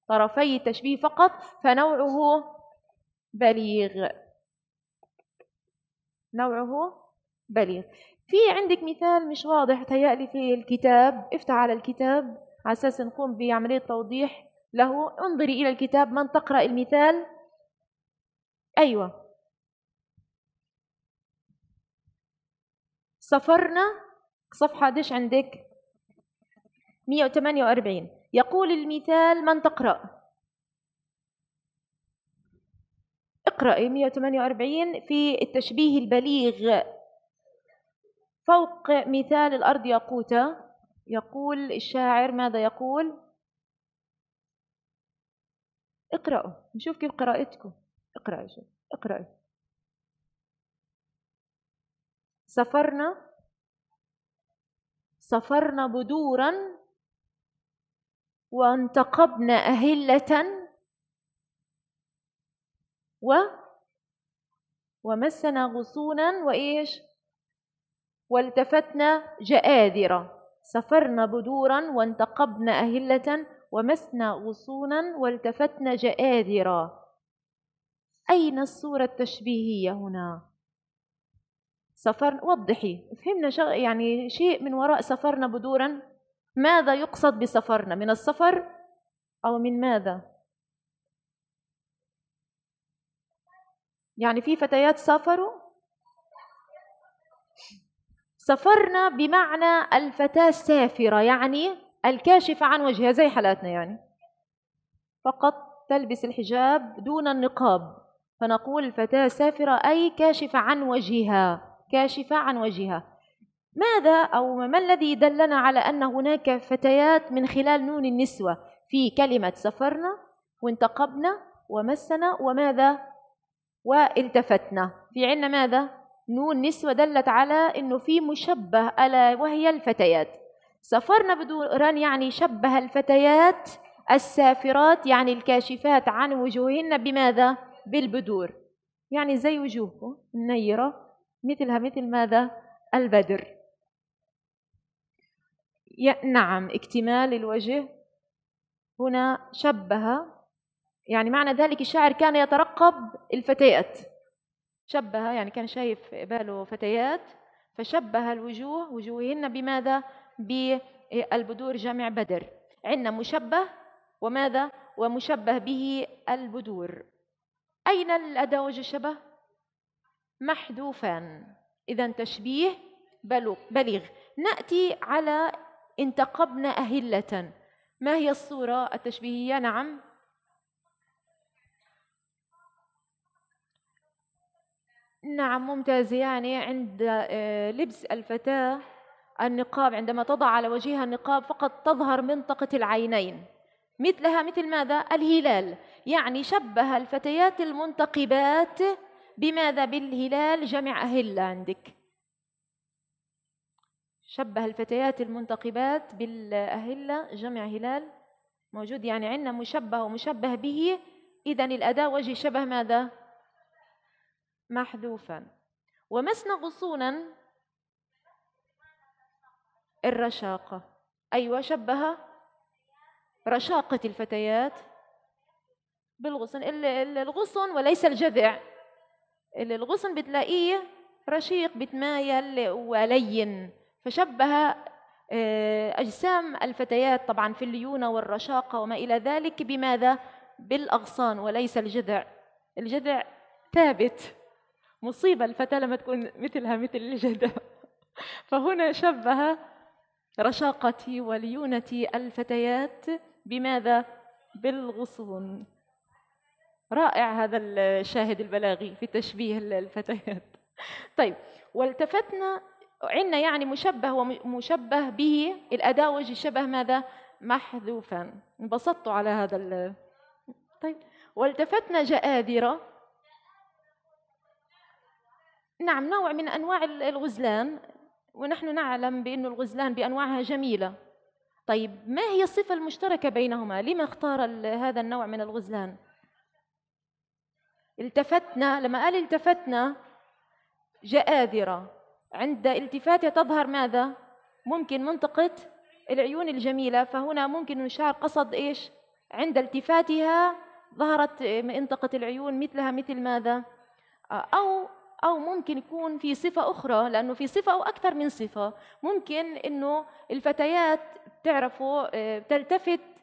طرفي التشبيه فقط فنوعه بليغ نوعه بليغ في عندك مثال مش واضح تهيألي في الكتاب افتح على الكتاب على أساس نقوم بعملية توضيح له انظري إلى الكتاب من تقرأ المثال أيوة سفرنا صفحة ديش عندك 148 يقول المثال من تقرأ اقرأي 148 في التشبيه البليغ فوق مثال الأرض ياقوتة يقول الشاعر ماذا يقول اقرأوا نشوف كيف قراءتكم اقرأي شوف اقرأي سفرنا سفرنا بدورا وانتقبنا أهلة و ومسنا غصونا وإيش والتفتنا جآذرة سفرنا بدورا وانتقبنا أهلة ومسنا غصونا والتفتنا جآذرة أين الصورة التشبيهية هنا سفر وضحي فهمنا شغ... يعني شيء من وراء سفرنا بدورا ماذا يقصد بسفرنا من السفر أو من ماذا يعني في فتيات سافروا سفرنا بمعنى الفتاة السافرة يعني الكاشفة عن وجهها زي حالاتنا يعني فقط تلبس الحجاب دون النقاب فنقول الفتاة سافرة أي كاشفة عن وجهها كاشفة عن وجهها ماذا أو ما الذي دلنا على أن هناك فتيات من خلال نون النسوة في كلمة سفرنا وانتقبنا ومسنا وماذا والتفتنا في عنا ماذا نون نسوة دلت على أنه في مشبه ألا وهي الفتيات سفرنا بدوران يعني شبه الفتيات السافرات يعني الكاشفات عن وجوههن بماذا بالبدور يعني زي وجوهكم النيرة مثلها مثل ماذا البدر نعم اكتمال الوجه هنا شبه يعني معنى ذلك الشاعر كان يترقب الفتيات شبه يعني كان شايف باله فتيات فشبه الوجوه وجوههن بماذا بالبدور جامع بدر عندنا مشبه وماذا ومشبه به البدور أين الأداة وجه الشبه محذوفان إذا تشبيه بليغ نأتي على انتقبنا أهلة ما هي الصورة التشبيهية نعم نعم ممتاز يعني عند آه، لبس الفتاة النقاب عندما تضع على وجهها النقاب فقط تظهر منطقة العينين مثلها مثل ماذا؟ الهلال يعني شبه الفتيات المنتقبات بماذا؟ بالهلال جمع أهلة عندك شبه الفتيات المنتقبات بالأهلة جمع هلال موجود يعني عندنا مشبه ومشبه به إذا الأداة وجه شبه ماذا؟ محذوفا ومسنا غصونا الرشاقة أيوة شبه رشاقة الفتيات بالغصن الغصن وليس الجذع الغصن بتلاقيه رشيق بتمايل ولين فشبه آه، أجسام الفتيات طبعا في الليونة والرشاقة وما إلى ذلك بماذا؟ بالأغصان وليس الجذع الجذع ثابت مصيبة الفتاة لما تكون مثلها مثل الجدة <laughs> فهنا شبه رشاقتي وليونتي الفتيات بماذا؟ بالغصون رائع هذا الشاهد البلاغي في تشبيه الفتيات <laughs> طيب والتفتنا عندنا يعني مشبه ومشبه به الأداة وجه شبه ماذا؟ محذوفا انبسطت على هذا ال... طيب والتفتنا جآذرة نعم نوع من أنواع الغزلان ونحن نعلم بأن الغزلان بأنواعها جميلة طيب ما هي الصفة المشتركة بينهما؟ لما اختار هذا النوع من الغزلان؟ التفتنا لما قال التفتنا جآذرة عند التفاته تظهر ماذا؟ ممكن منطقة العيون الجميلة فهنا ممكن نشار قصد إيش؟ عند التفاتها ظهرت منطقة العيون مثلها مثل ماذا؟ أو او ممكن يكون في صفه اخرى لانه في صفه او اكثر من صفه ممكن انه الفتيات بتعرفوا بتلتفت آه،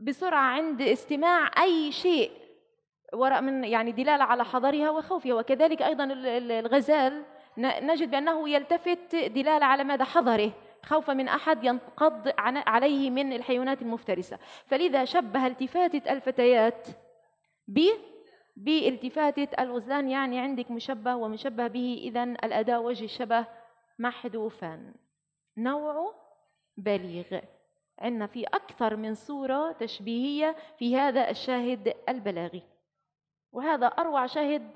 بسرعه عند استماع اي شيء وراء من يعني دلاله على حذرها وخوفها وكذلك ايضا الغزال نجد بانه يلتفت دلاله على مدى حذره خوفا من احد ينقض عليه من الحيوانات المفترسه فلذا شبه التفاته الفتيات ب بالتفاتة الغزلان يعني عندك مشبه ومشبه به إذا الأداة وجه الشبه محذوفا نوعه بليغ عندنا في أكثر من صورة تشبيهية في هذا الشاهد البلاغي وهذا أروع شاهد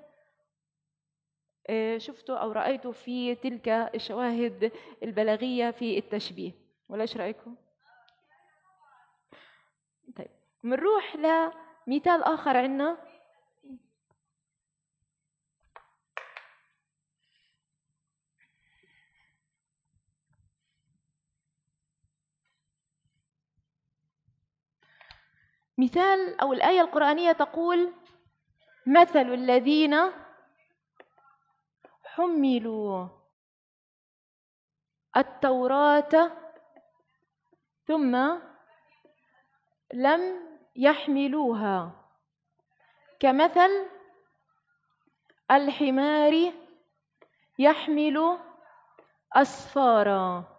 آه، شفته أو رأيته في تلك الشواهد البلاغية في التشبيه ولا إيش رأيكم؟ طيب بنروح لمثال آخر عندنا مثال أو الآية القرآنية تقول مثل الذين حملوا التوراة ثم لم يحملوها كمثل الحمار يحمل أسفارا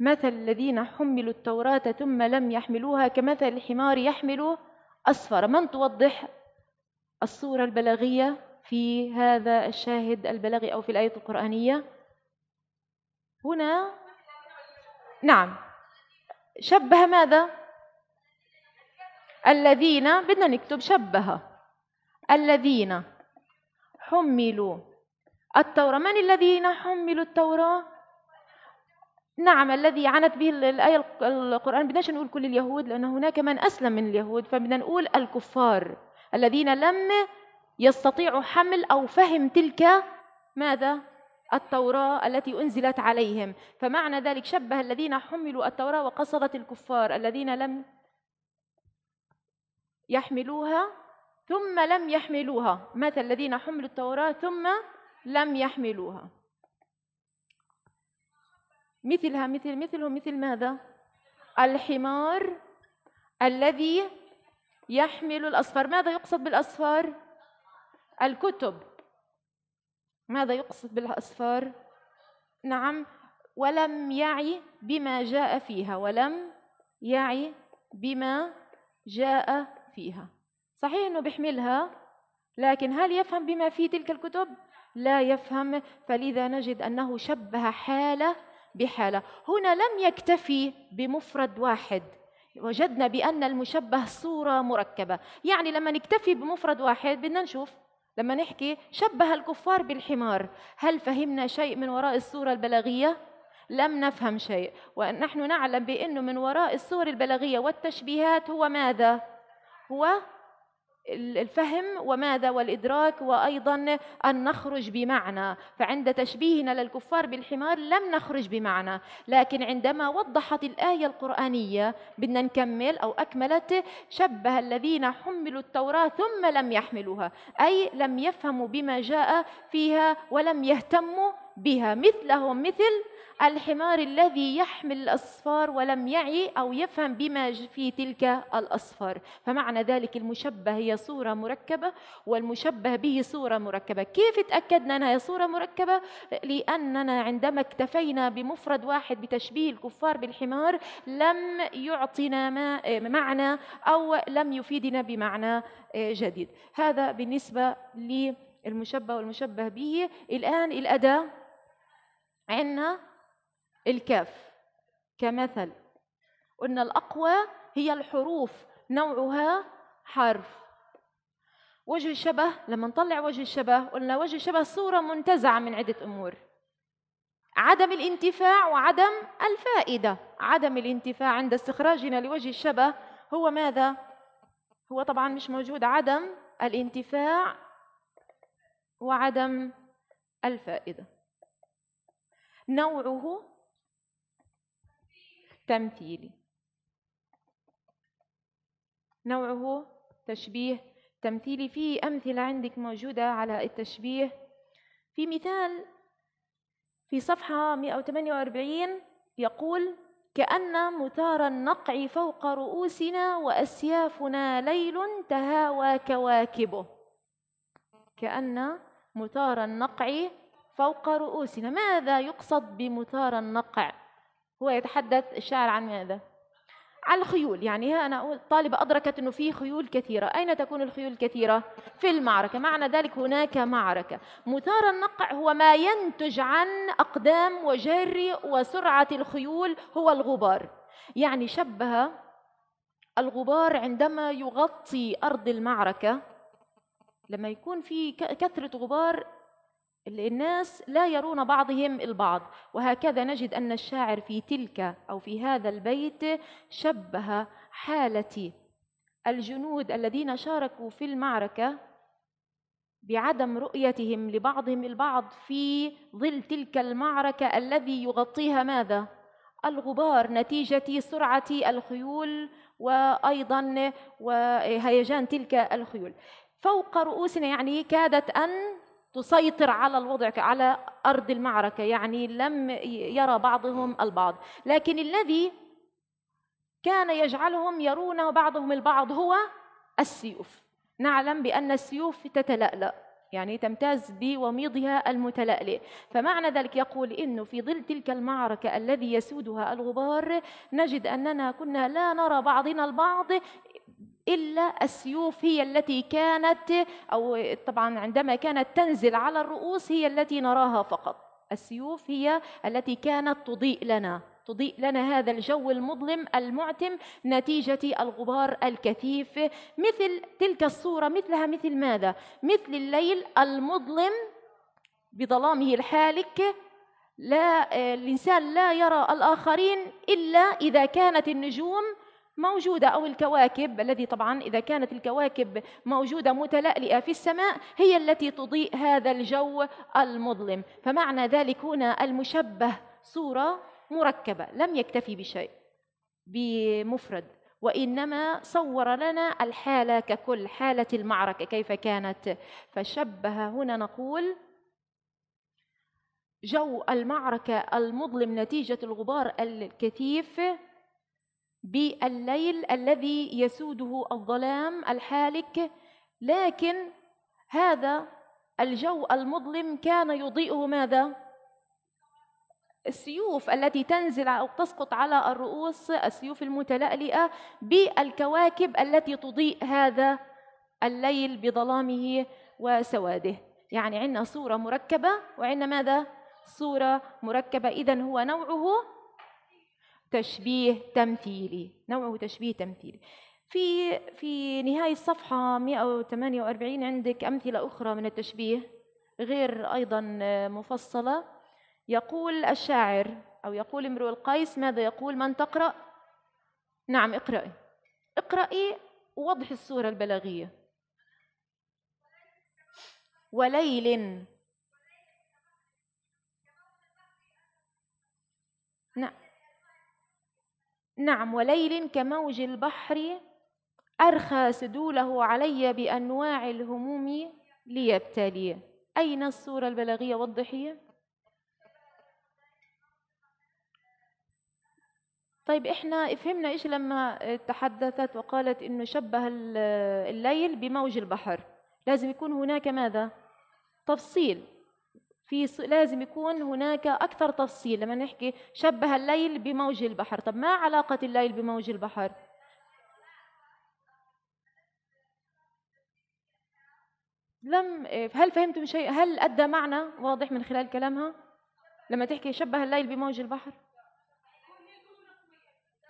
مثل الذين حملوا التوراة ثم لم يحملوها كمثل الحمار يحمل أصفر من توضح الصورة البلاغية في هذا الشاهد البلاغي أو في الآية القرآنية هنا نعم شبه ماذا الذين بدنا نكتب شبه الذين حملوا التوراة من الذين حملوا التوراة نعم الذي عنت به الآية القرآن بدناش نقول كل اليهود لأن هناك من أسلم من اليهود فبدنا نقول الكفار الذين لم يستطيعوا حمل أو فهم تلك ماذا؟ التوراة التي أنزلت عليهم فمعنى ذلك شبه الذين حملوا التوراة وقصدت الكفار الذين لم يحملوها ثم لم يحملوها مثل الذين حملوا التوراة ثم لم يحملوها مثلها مثل مثله مثل ماذا الحمار الذي يحمل الأصفار ماذا يقصد بالأصفار الكتب ماذا يقصد بالأصفار نعم ولم يعي بما جاء فيها ولم يعي بما جاء فيها صحيح أنه بيحملها لكن هل يفهم بما في تلك الكتب؟ لا يفهم فلذا نجد أنه شبه حالة بحالة هنا لم يكتفي بمفرد واحد وجدنا بأن المشبه صورة مركبة يعني لما نكتفي بمفرد واحد بدنا نشوف لما نحكي شبه الكفار بالحمار هل فهمنا شيء من وراء الصورة البلاغية؟ لم نفهم شيء ونحن نعلم بأنه من وراء الصور البلاغية والتشبيهات هو ماذا؟ هو الفهم وماذا والإدراك وأيضا أن نخرج بمعنى فعند تشبيهنا للكفار بالحمار لم نخرج بمعنى لكن عندما وضحت الآية القرآنية بدنا نكمل أو أكملت شبه الذين حملوا التوراة ثم لم يحملوها أي لم يفهموا بما جاء فيها ولم يهتموا بها مثلهم مثل الحمار الذي يحمل الأصفار ولم يعي أو يفهم بما في تلك الأصفار فمعنى ذلك المشبه هي صورة مركبة والمشبه به صورة مركبة كيف تأكدنا أنها صورة مركبة؟ لأننا عندما اكتفينا بمفرد واحد بتشبيه الكفار بالحمار لم يعطنا ما معنى أو لم يفيدنا بمعنى آه، جديد هذا بالنسبة للمشبه والمشبه به الآن الأداة عندنا الكاف كمثل قلنا الأقوى هي الحروف نوعها حرف وجه الشبه لما نطلع وجه الشبه قلنا وجه الشبه صورة منتزعة من عدة أمور عدم الانتفاع وعدم الفائدة عدم الانتفاع عند استخراجنا لوجه الشبه هو ماذا؟ هو طبعا مش موجود عدم الانتفاع وعدم الفائده نوعه تمثيلي نوعه تشبيه تمثيلي في أمثلة عندك موجودة على التشبيه في مثال في صفحة 148 يقول كأن مثار النقع فوق رؤوسنا وأسيافنا ليل تهاوى كواكبه كأن مثار النقع فوق رؤوسنا ماذا يقصد بمثار النقع هو يتحدث الشاعر عن ماذا عن الخيول يعني أنا أقول طالبة أدركت أنه في خيول كثيرة أين تكون الخيول الكثيرة؟ في المعركة معنى ذلك هناك معركة مثار النقع هو ما ينتج عن أقدام وجري وسرعة الخيول هو الغبار يعني شبه الغبار عندما يغطي أرض المعركة لما يكون في كثرة غبار الناس لا يرون بعضهم البعض وهكذا نجد أن الشاعر في تلك أو في هذا البيت شبه حالة الجنود الذين شاركوا في المعركة بعدم رؤيتهم لبعضهم البعض في ظل تلك المعركة الذي يغطيها ماذا؟ الغبار نتيجة سرعة الخيول وأيضا وهيجان تلك الخيول فوق رؤوسنا يعني كادت أن تسيطر على الوضع على ارض المعركه يعني لم يرى بعضهم البعض لكن الذي كان يجعلهم يرون بعضهم البعض هو السيوف نعلم بان السيوف تتلألأ يعني تمتاز بوميضها المتلألئ فمعنى ذلك يقول إنه في ظل تلك المعركة الذي يسودها الغبار نجد أننا كنا لا نرى بعضنا البعض إلا السيوف هي التي كانت أو طبعا عندما كانت تنزل على الرؤوس هي التي نراها فقط السيوف هي التي كانت تضيء لنا تضيء لنا هذا الجو المظلم المعتم نتيجة الغبار الكثيف مثل تلك الصورة مثلها مثل ماذا؟ مثل الليل المظلم بظلامه الحالك لا الإنسان لا يرى الآخرين إلا إذا كانت النجوم موجودة أو الكواكب الذي طبعا إذا كانت الكواكب موجودة متلألئة في السماء هي التي تضيء هذا الجو المظلم فمعنى ذلك هنا المشبه صورة مركبة لم يكتفي بشيء بمفرد وإنما صور لنا الحالة ككل حالة المعركة كيف كانت فشبه هنا نقول جو المعركة المظلم نتيجة الغبار الكثيف بالليل الذي يسوده الظلام الحالك لكن هذا الجو المظلم كان يضيئه ماذا؟ السيوف التي تنزل أو تسقط على الرؤوس السيوف المتلألئة بالكواكب التي تضيء هذا الليل بظلامه وسواده يعني عندنا صورة مركبة وعندنا ماذا؟ صورة مركبة إذا هو نوعه تشبيه تمثيلي نوعه تشبيه تمثيلي في في نهاية الصفحة 148 عندك أمثلة أخرى من التشبيه غير أيضا مفصلة يقول الشاعر أو يقول امرؤ القيس ماذا يقول من تقرأ نعم اقرأي اقرأي ووضح الصورة البلاغية وليل نعم وليل كموج البحر أرخى سدوله علي بأنواع الهموم ليبتلي أين الصورة البلاغية والضحية؟ طيب إحنا فهمنا إيش لما تحدثت وقالت إنه شبه الليل بموج البحر لازم يكون هناك ماذا؟ تفصيل في لازم يكون هناك أكثر تفصيل لما نحكي شبه الليل بموج البحر طب ما علاقة الليل بموج البحر لم هل فهمتم شيء هل أدى معنى واضح من خلال كلامها لما تحكي شبه الليل بموج البحر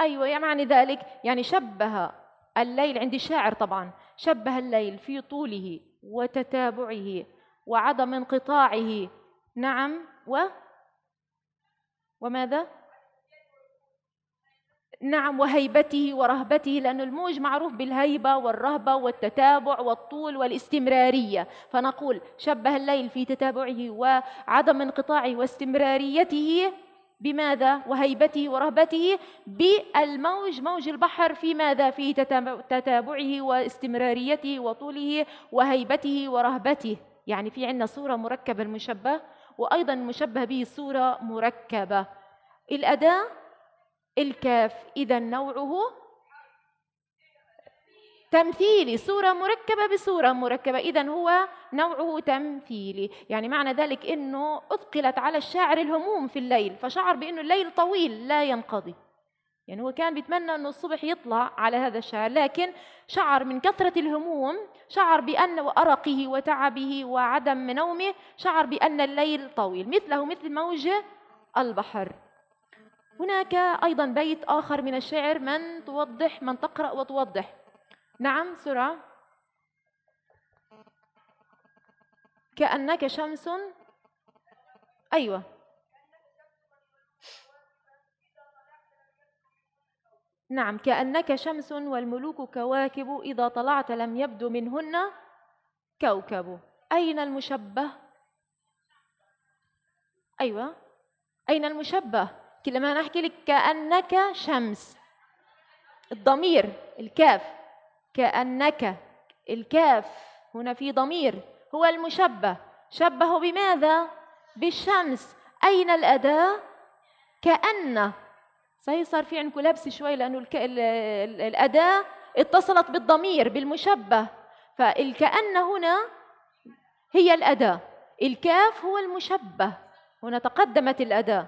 أيوة يعني ذلك يعني شبه الليل عندي شاعر طبعا شبه الليل في طوله وتتابعه وعدم انقطاعه نعم و وماذا نعم وهيبته ورهبته لأن الموج معروف بالهيبة والرهبة والتتابع والطول والاستمرارية فنقول شبه الليل في تتابعه وعدم انقطاعه واستمراريته بماذا وهيبته ورهبته بالموج موج البحر في ماذا في تتابعه واستمراريته وطوله وهيبته ورهبته يعني في عندنا صورة مركبة المشبه وأيضا مشبه به صورة مركبة الأداة الكاف إذا نوعه تمثيلي صورة مركبة بصورة مركبة إذا هو نوعه تمثيلي يعني معنى ذلك أنه أثقلت على الشاعر الهموم في الليل فشعر بأنه الليل طويل لا ينقضي يعني هو كان بيتمنى انه الصبح يطلع على هذا الشعر لكن شعر من كثرة الهموم شعر بأن وأرقه وتعبه وعدم نومه شعر بأن الليل طويل مثله مثل موجة البحر هناك أيضا بيت آخر من الشعر من توضح من تقرأ وتوضح نعم سرعة كأنك شمس أيوة نعم كأنك شمس والملوك كواكب إذا طلعت لم يبدو منهن كوكب أين المشبه؟ أيوة أين المشبه؟ لما أنا أحكي لك كأنك شمس الضمير الكاف كأنك الكاف هنا في ضمير هو المشبه شبه بماذا؟ بالشمس أين الأداة؟ كأن صحيح صار في عندكم لبس شوي لانه الك... الاداه اتصلت بالضمير بالمشبه فالكأن هنا هي الاداه الكاف هو المشبه هنا تقدمت الاداه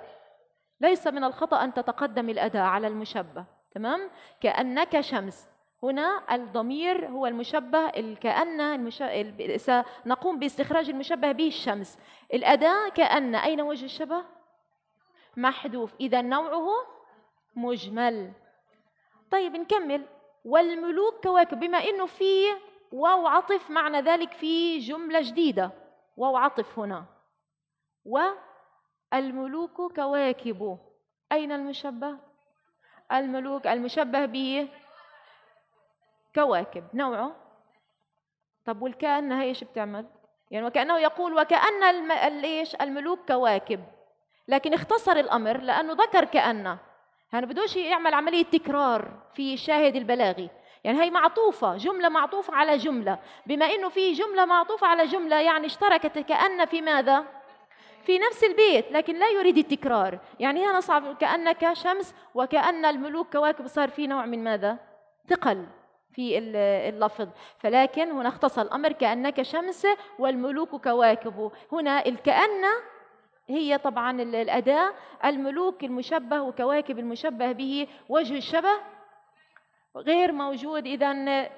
ليس من الخطا ان تتقدم الاداه على المشبه تمام كانك شمس هنا الضمير هو المشبه كأن المش... سنقوم باستخراج المشبه به الشمس الأداة كأن أين وجه الشبه؟ محذوف إذا نوعه مجمل طيب نكمل والملوك كواكب بما انه في واو عطف معنى ذلك في جمله جديده واو عطف هنا والملوك كواكب اين المشبه الملوك المشبه به كواكب نوعه طب والكأن هي ايش بتعمل يعني وكأنه يقول وكأن الم... الملوك كواكب لكن اختصر الأمر لأنه ذكر كأنه يعني بدوش يعمل عملية تكرار في الشاهد البلاغي يعني هي معطوفة جملة معطوفة على جملة بما أنه في جملة معطوفة على جملة يعني اشتركت كأن في ماذا؟ في نفس البيت لكن لا يريد التكرار يعني هنا صعب كأنك شمس وكأن الملوك كواكب صار في نوع من ماذا؟ ثقل في اللفظ فلكن هنا اختصر الأمر كأنك شمس والملوك كواكب هنا الكأن هي طبعا الأداة الملوك المشبه وكواكب المشبه به وجه الشبه غير موجود إذا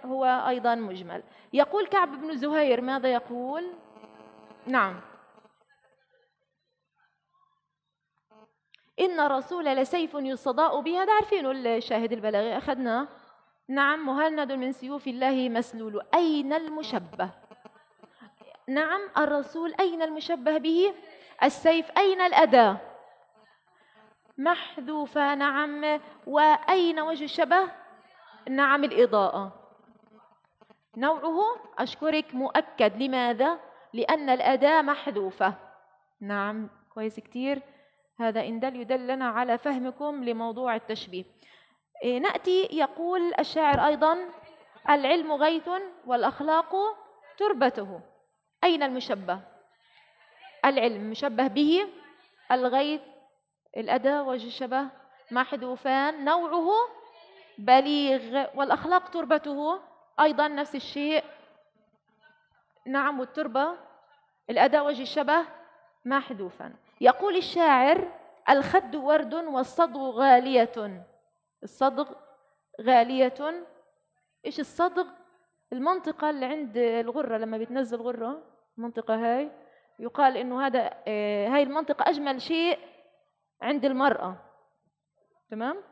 هو أيضا مجمل يقول كعب بن زهير ماذا يقول؟ نعم إن الرسول لسيف يصداء به هذا عارفينه الشاهد البلاغي أخذناه نعم مهند من سيوف الله مسلول أين المشبه؟ نعم الرسول أين المشبه به؟ السيف أين الأداة محذوفة نعم وأين وجه الشبه نعم الإضاءة نوعه أشكرك مؤكد لماذا لأن الأداة محذوفة نعم كويس كتير هذا إن دل يدلنا على فهمكم لموضوع التشبيه إيه، نأتي يقول الشاعر أيضا العلم غيث والأخلاق تربته أين المشبه العلم مشبه به الغيث الأدى وجه الشبه ما حدوفان نوعه بليغ والأخلاق تربته أيضا نفس الشيء نعم والتربة الأدى وجه الشبه ما حدوفا يقول الشاعر الخد ورد والصدغ غالية الصدغ غالية إيش الصدغ المنطقة اللي عند الغرة لما بتنزل غرة المنطقة هاي يقال انه هذا آه، هاي المنطقه اجمل شيء عند المراه تمام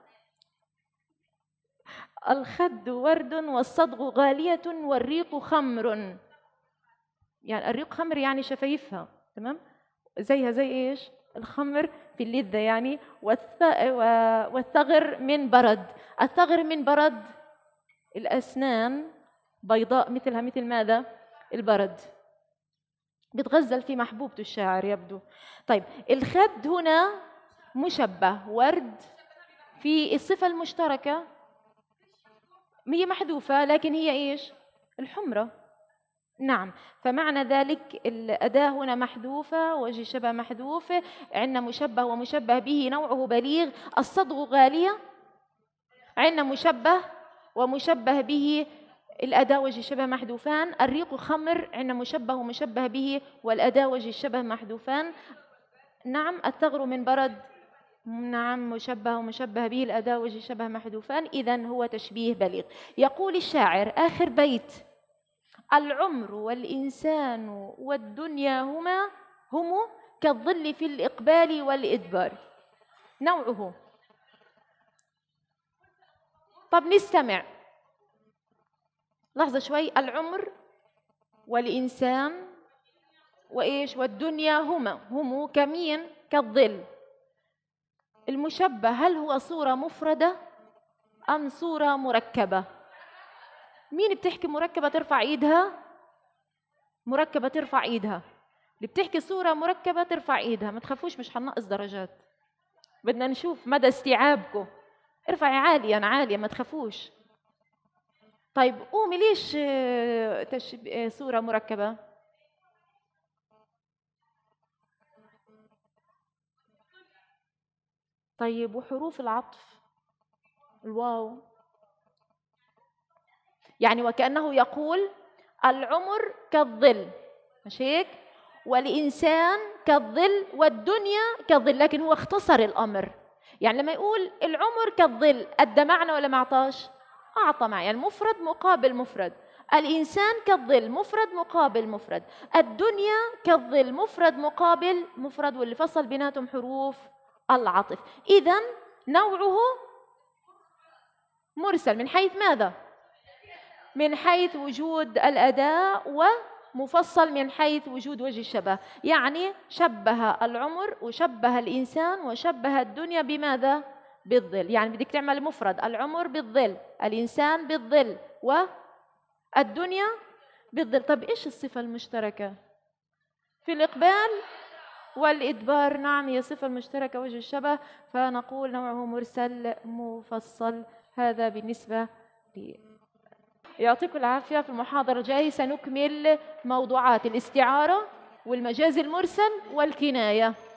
الخد ورد والصدغ غالية والريق خمر يعني الريق خمر يعني شفايفها تمام زيها زي ايش الخمر في اللذة يعني والثغر من برد الثغر من برد الأسنان بيضاء مثلها مثل ماذا البرد بيتغزل في محبوبته الشاعر يبدو طيب الخد هنا مشبه ورد في الصفة المشتركة هي محذوفة لكن هي إيش الحمرة نعم فمعنى ذلك الأداة هنا محذوفة وجه شبه محذوفة عندنا مشبه ومشبه به نوعه بليغ الصدغ غالية عندنا مشبه ومشبه به الأداوج شبه محذوفان الريق خمر عندنا مشبه ومشبه به والأداوج شبه محذوفان نعم الثغر من برد نعم مشبه ومشبه به الأداوج شبه محذوفان إذا هو تشبيه بليغ يقول الشاعر آخر بيت العمر والإنسان والدنيا هما هم كالظل في الإقبال والإدبار نوعه طب نستمع لحظة شوي العمر والإنسان وإيش والدنيا هما هم كمين كالظل المشبه هل هو صورة مفردة أم صورة مركبة مين بتحكي مركبة ترفع إيدها مركبة ترفع إيدها اللي بتحكي صورة مركبة ترفع إيدها ما تخافوش مش حنقص درجات بدنا نشوف مدى استيعابكم ارفعي عاليا عاليا ما تخافوش طيب قومي ليش آه، تشب... صورة آه، مركبة؟ طيب وحروف العطف الواو يعني وكأنه يقول العمر كالظل مش هيك؟ والإنسان كالظل والدنيا كالظل لكن هو اختصر الأمر يعني لما يقول العمر كالظل أدى معنى ولا ما اعطاش؟ أعطى معي المفرد مقابل مفرد الإنسان كالظل مفرد مقابل مفرد الدنيا كالظل مفرد مقابل مفرد واللي فصل بيناتهم حروف العطف إذا نوعه مرسل من حيث ماذا؟ من حيث وجود الأداء ومفصل من حيث وجود وجه الشبه يعني شبه العمر وشبه الإنسان وشبه الدنيا بماذا؟ بالظل يعني بدك تعمل مفرد العمر بالظل الإنسان بالظل والدنيا بالظل طب إيش الصفة المشتركة في الإقبال والإدبار نعم هي صفة المشتركة وجه الشبه فنقول نوعه مرسل مفصل هذا بالنسبة لي يعطيكم العافية في المحاضرة الجاية سنكمل موضوعات الاستعارة والمجاز المرسل والكناية